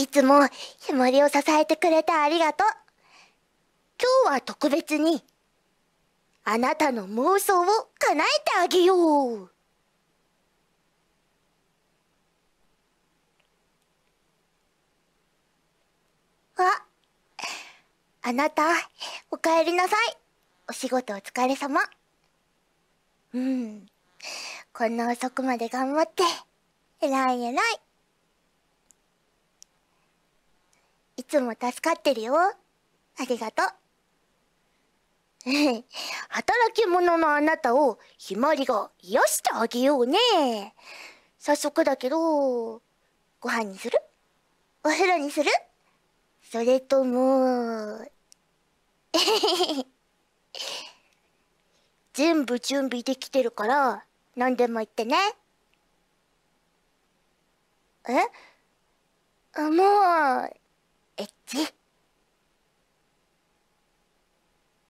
いつもひもりを支えてくれてありがとう。今日は特別に、あなたの妄想を叶えてあげよう。あ、あなた、お帰りなさい。お仕事お疲れ様。うん。こんな遅くまで頑張って、偉い偉い。つも助かってるよ。ありがとう。働き者のあなたをひまりが癒してあげようね。早速だけど、ご飯にするお風呂にするそれとも、えへへへ。全部準備できてるから、何でも言ってね。えもう、